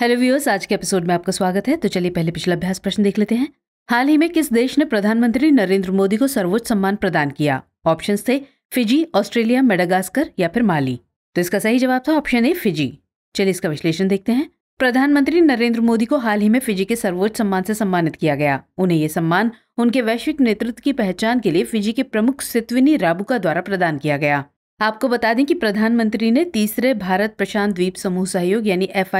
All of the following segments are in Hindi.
हेलो व्यूअर्स आज के एपिसोड में आपका स्वागत है तो चलिए पहले पिछला अभ्यास प्रश्न देख लेते हैं हाल ही में किस देश ने प्रधानमंत्री नरेंद्र मोदी को सर्वोच्च सम्मान प्रदान किया ऑप्शंस थे फिजी ऑस्ट्रेलिया मेडागास्कर या फिर माली तो इसका सही जवाब था ऑप्शन ए फिजी चलिए इसका विश्लेषण देखते हैं प्रधानमंत्री नरेंद्र मोदी को हाल ही में फिजी के सर्वोच्च सम्मान से सम्मानित किया गया उन्हें ये सम्मान उनके वैश्विक नेतृत्व की पहचान के लिए फिजी के प्रमुख सित्विनी राबुका द्वारा प्रदान किया गया आपको बता दें कि प्रधानमंत्री ने तीसरे भारत प्रशांत द्वीप समूह सहयोग यानी एफ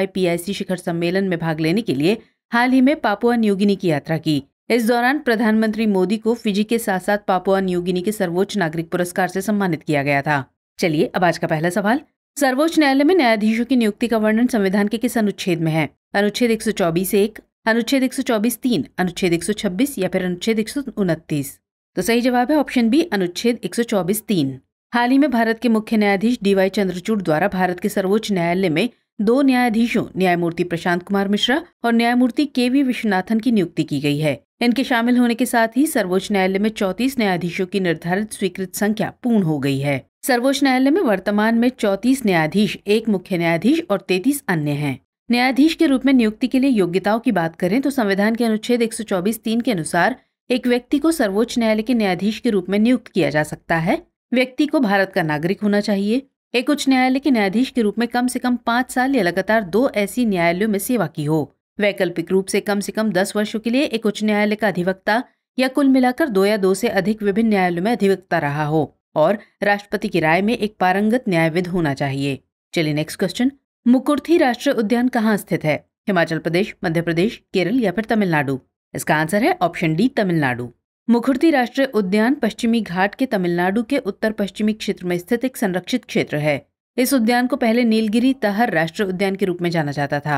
शिखर सम्मेलन में भाग लेने के लिए हाल ही में पापुआ न्यूगिनी की यात्रा की इस दौरान प्रधानमंत्री मोदी को फिजी के साथ साथ पापुआ न्यूगिनी के सर्वोच्च नागरिक पुरस्कार से सम्मानित किया गया था चलिए अब आज का पहला सवाल सर्वोच्च न्यायालय में न्यायाधीशों की नियुक्ति का वर्णन संविधान के किस अनुच्छेद में है अनुच्छेद एक सौ चौबीस एक अनुच्छेद एक सौ चौबीस तीन अनुच्छेद एक सौ छब्बीस या फिर अनुच्छेद एक सौ उनतीस तो सही जवाब है ऑप्शन बी अनुच्छेद एक सौ चौबीस तीन हाल ही में भारत के मुख्य न्यायाधीश डीवाई चंद्रचूड़ द्वारा भारत के सर्वोच्च न्यायालय में दो न्यायाधीशों न्यायमूर्ति प्रशांत कुमार मिश्रा और न्यायमूर्ति के वी विश्वनाथन की नियुक्ति की गई है इनके शामिल होने के साथ ही सर्वोच्च न्यायालय में चौतीस न्यायाधीशों की निर्धारित स्वीकृत संख्या पूर्ण हो गई है सर्वोच्च न्यायालय में वर्तमान में चौतीस न्यायाधीश एक मुख्य न्यायाधीश और तैतीस अन्य हैं न्यायाधीश के रूप में नियुक्ति के लिए योग्यताओं की बात करें तो संविधान के अनुच्छेद एक तीन के अनुसार एक व्यक्ति को सर्वोच्च न्यायालय के न्यायाधीश के रूप में नियुक्त किया जा सकता है व्यक्ति को भारत का नागरिक होना चाहिए एक उच्च न्यायालय के न्यायाधीश के रूप में कम से कम पाँच साल या लगातार दो ऐसी न्यायालयों में सेवा की हो वैकल्पिक रूप से कम से कम दस वर्षों के लिए एक उच्च न्यायालय का अधिवक्ता या कुल मिलाकर दो या दो से अधिक विभिन्न न्यायालयों में अधिवक्ता रहा हो और राष्ट्रपति की राय में एक पारंगत न्यायविद होना चाहिए चलिए नेक्स्ट क्वेश्चन मुकुर्थी राष्ट्रीय उद्यान कहाँ स्थित है हिमाचल प्रदेश मध्य प्रदेश केरल या फिर तमिलनाडु इसका आंसर है ऑप्शन डी तमिलनाडु मुखुर्ती राष्ट्रीय उद्यान पश्चिमी घाट के तमिलनाडु के उत्तर पश्चिमी क्षेत्र में स्थित एक संरक्षित क्षेत्र है इस उद्यान को पहले नीलगिरी तहर राष्ट्रीय उद्यान के रूप में जाना जाता था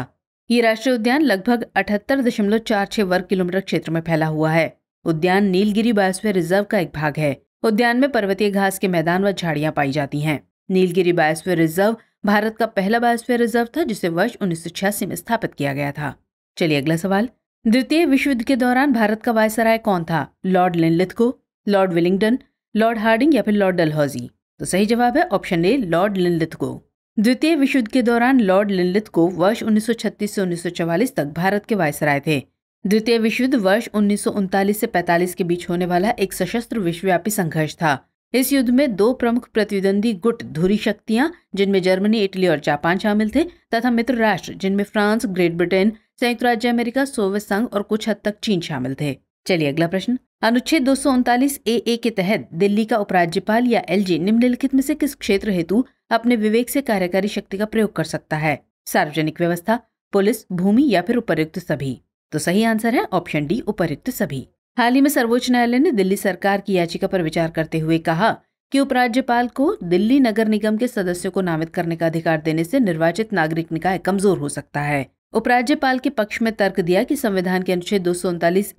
ये राष्ट्रीय उद्यान लगभग अठहत्तर दशमलव चार छह वर्ग किलोमीटर क्षेत्र में फैला हुआ है उद्यान नीलगिरी बायोस्फीयर रिजर्व का एक भाग है उद्यान में पर्वतीय घास के मैदान व झाड़ियां पाई जाती हैं नीलगिरी बायोस्फीयर रिजर्व भारत का पहला बायोस्फीयर रिजर्व था जिसे वर्ष उन्नीस में स्थापित किया गया था चलिए अगला सवाल द्वितीय विश्व युद्ध के दौरान भारत का वायसराय कौन था लॉर्ड लिनलिथ को लॉर्ड विलिंगडन लॉर्ड हार्डिंग या फिर लॉर्ड डलहौजी तो सही जवाब है ऑप्शन ए लॉर्ड लिनलिथ को द्वितीय विश्व युद्ध के दौरान लॉर्ड लिनलिथ को वर्ष 1936 से 1944 तक भारत के वायसराय थे द्वितीय विश्व युद्ध वर्ष उन्नीस से 45 के बीच होने वाला एक सशस्त्र विश्वव्यापी संघर्ष था इस युद्ध में दो प्रमुख प्रतिद्वंदी गुट धुरी शक्तियां जिनमें जर्मनी इटली और जापान शामिल थे तथा मित्र राष्ट्र जिनमें फ्रांस ग्रेट ब्रिटेन संयुक्त राज्य अमेरिका सोवियत संघ और कुछ हद तक चीन शामिल थे चलिए अगला प्रश्न अनुच्छेद दो ए ए के तहत दिल्ली का उपराज्यपाल या एल निम्नलिखित में से किस क्षेत्र हेतु अपने विवेक से कार्यकारी शक्ति का प्रयोग कर सकता है सार्वजनिक व्यवस्था पुलिस भूमि या फिर उपयुक्त सभी तो सही आंसर है ऑप्शन डी उपयुक्त सभी हाल ही में सर्वोच्च न्यायालय ने दिल्ली सरकार की याचिका पर विचार करते हुए कहा कि उपराज्यपाल को दिल्ली नगर निगम के सदस्यों को नामित करने का अधिकार देने से निर्वाचित नागरिक निकाय कमजोर हो सकता है उपराज्यपाल के पक्ष में तर्क दिया कि संविधान के अनुच्छेद दो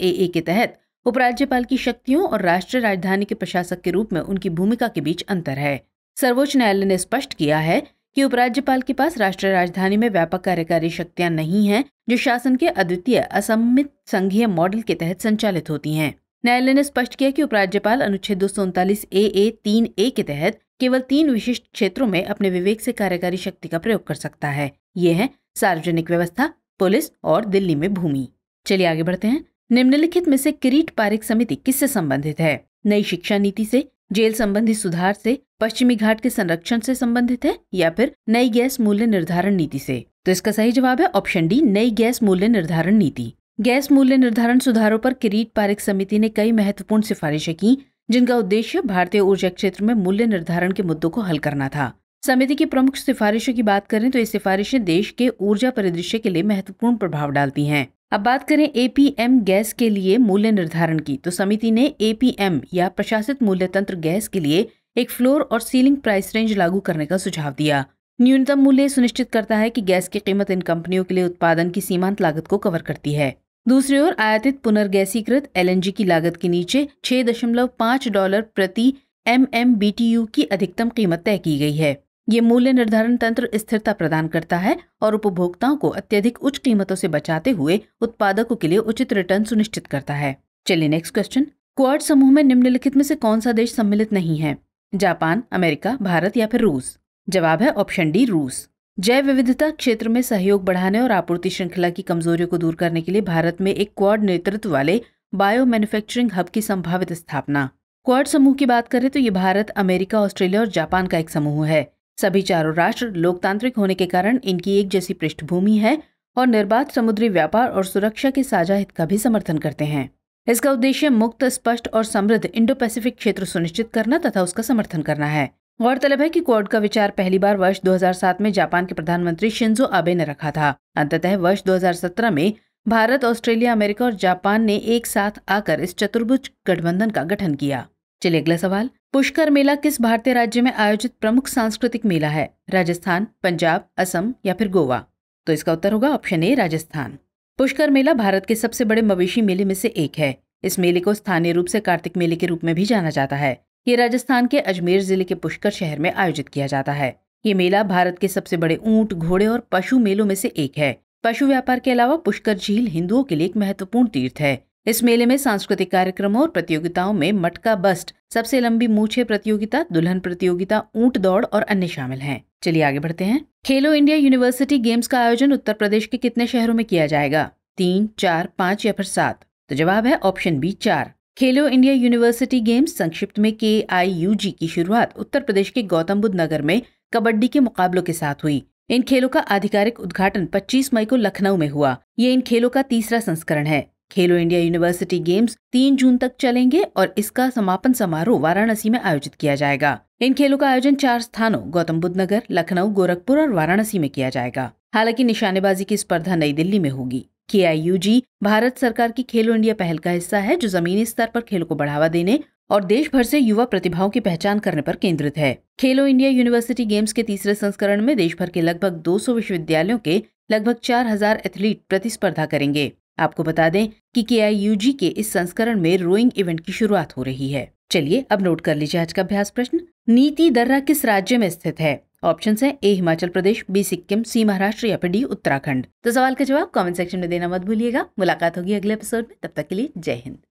ए के तहत उपराज्यपाल की शक्तियों और राष्ट्रीय राजधानी के प्रशासक के रूप में उनकी भूमिका के बीच अंतर है सर्वोच्च न्यायालय ने स्पष्ट किया है कि उपराज्यपाल के पास राष्ट्रीय राजधानी में व्यापक कार्यकारी शक्तियां नहीं हैं जो शासन के अद्वितीय असमित संघीय मॉडल के तहत संचालित होती हैं न्यायालय ने स्पष्ट किया कि उपराज्यपाल अनुच्छेद दो सौ उनतालीस ए ए तीन ए के तहत केवल तीन विशिष्ट क्षेत्रों में अपने विवेक से कार्यकारी शक्ति का प्रयोग कर सकता है ये है सार्वजनिक व्यवस्था पुलिस और दिल्ली में भूमि चलिए आगे बढ़ते हैं निम्नलिखित में से किरीट पारिक समिति किससे संबंधित है नई शिक्षा नीति से जेल संबंधी सुधार से पश्चिमी घाट के संरक्षण से संबंधित है या फिर नई गैस मूल्य निर्धारण नीति से तो इसका सही जवाब है ऑप्शन डी नई गैस मूल्य निर्धारण नीति गैस मूल्य निर्धारण सुधारों पर किरीट पारिक समिति ने कई महत्वपूर्ण सिफारिशें की जिनका उद्देश्य भारतीय ऊर्जा क्षेत्र में मूल्य निर्धारण के मुद्दों को हल करना था समिति की प्रमुख सिफारिशों की बात करें तो ये सिफारिशें देश के ऊर्जा परिदृश्य के लिए महत्वपूर्ण प्रभाव डालती हैं अब बात करें एपीएम गैस के लिए मूल्य निर्धारण की तो समिति ने एपीएम या प्रशासित मूल्य तंत्र गैस के लिए एक फ्लोर और सीलिंग प्राइस रेंज लागू करने का सुझाव दिया न्यूनतम मूल्य सुनिश्चित करता है कि गैस की कीमत इन कंपनियों के लिए उत्पादन की सीमांत लागत को कवर करती है दूसरी ओर आयातित पुनर्गैसीकृत एल की लागत के नीचे छह दशमलव पाँच डॉलर प्रति M M B T U की अधिकतम कीमत तय की गई है ये मूल्य निर्धारण तंत्र स्थिरता प्रदान करता है और उपभोक्ताओं को अत्यधिक उच्च कीमतों से बचाते हुए उत्पादकों के लिए उचित रिटर्न सुनिश्चित करता है चलिए नेक्स्ट क्वेश्चन क्वाड समूह में निम्नलिखित में से कौन सा देश सम्मिलित नहीं है जापान अमेरिका भारत या फिर रूस जवाब है ऑप्शन डी रूस जैव विविधता क्षेत्र में सहयोग बढ़ाने और आपूर्ति श्रृंखला की कमजोरियों को दूर करने के लिए भारत में एक क्वाड नेतृत्व वाले बायो मैन्युफैक्चरिंग हब की संभावित स्थापना क्वाड समूह की बात करें तो ये भारत अमेरिका ऑस्ट्रेलिया और जापान का एक समूह है सभी चारों राष्ट्र लोकतांत्रिक होने के कारण इनकी एक जैसी पृष्ठभूमि है और निर्बाध समुद्री व्यापार और सुरक्षा के साझा हित का भी समर्थन करते हैं इसका उद्देश्य मुक्त स्पष्ट और समृद्ध इंडो पैसिफिक क्षेत्र सुनिश्चित करना तथा उसका समर्थन करना है गौरतलब है कि क्वाड का विचार पहली बार वर्ष 2007 में जापान के प्रधानमंत्री शिंजो आबे ने रखा था अंततः वर्ष 2017 में भारत ऑस्ट्रेलिया अमेरिका और जापान ने एक साथ आकर इस चतुर्भुज गठबंधन का गठन किया चलिए अगला सवाल पुष्कर मेला किस भारतीय राज्य में आयोजित प्रमुख सांस्कृतिक मेला है राजस्थान पंजाब असम या फिर गोवा तो इसका उत्तर होगा ऑप्शन ए राजस्थान पुष्कर मेला भारत के सबसे बड़े मवेशी मेले में से एक है इस मेले को स्थानीय रूप से कार्तिक मेले के रूप में भी जाना जाता है ये राजस्थान के अजमेर जिले के पुष्कर शहर में आयोजित किया जाता है ये मेला भारत के सबसे बड़े ऊंट घोड़े और पशु मेलों में से एक है पशु व्यापार के अलावा पुष्कर झील हिंदुओं के लिए एक महत्वपूर्ण तीर्थ है इस मेले में सांस्कृतिक कार्यक्रमों और प्रतियोगिताओं में मटका बस्ट सबसे लंबी मूछे प्रतियोगिता दुल्हन प्रतियोगिता ऊंट दौड़ और अन्य शामिल हैं चलिए आगे बढ़ते हैं खेलो इंडिया यूनिवर्सिटी गेम्स का आयोजन उत्तर प्रदेश के कितने शहरों में किया जाएगा तीन चार पाँच या फिर सात तो जवाब है ऑप्शन बी चार खेलो इंडिया यूनिवर्सिटी गेम्स संक्षिप्त में के आई यू जी की शुरुआत उत्तर प्रदेश के गौतम बुद्ध नगर में कबड्डी के मुकाबलों के साथ हुई इन खेलों का आधिकारिक उद्घाटन 25 मई को लखनऊ में हुआ ये इन खेलों का तीसरा संस्करण है खेलो इंडिया यूनिवर्सिटी गेम्स तीन जून तक चलेंगे और इसका समापन समारोह वाराणसी में आयोजित किया जाएगा इन खेलों का आयोजन चार स्थानों गौतम बुद्ध नगर लखनऊ गोरखपुर और वाराणसी में किया जाएगा हालांकि निशानेबाजी की स्पर्धा नई दिल्ली में होगी के भारत सरकार की खेलो इंडिया पहल का हिस्सा है जो जमीनी स्तर पर खेल को बढ़ावा देने और देश भर से युवा प्रतिभाओं की पहचान करने पर केंद्रित है खेलो इंडिया यूनिवर्सिटी गेम्स के तीसरे संस्करण में देश भर के लगभग 200 विश्वविद्यालयों के लगभग 4000 एथलीट प्रतिस्पर्धा करेंगे आपको बता दें कि के के इस संस्करण में रोइंग इवेंट की शुरुआत हो रही है चलिए अब नोट कर लीजिए आज का अभ्यास प्रश्न नीति दर्रा किस राज्य में स्थित है ऑप्शन है A Himachal Pradesh B Sikkim C Maharashtra या फिर डी उत्तराखंड तो सवाल का जवाब कमेंट सेक्शन में देना मत भूलिएगा मुलाकात होगी अगले एपिसोड में तब तक के लिए जय हिंद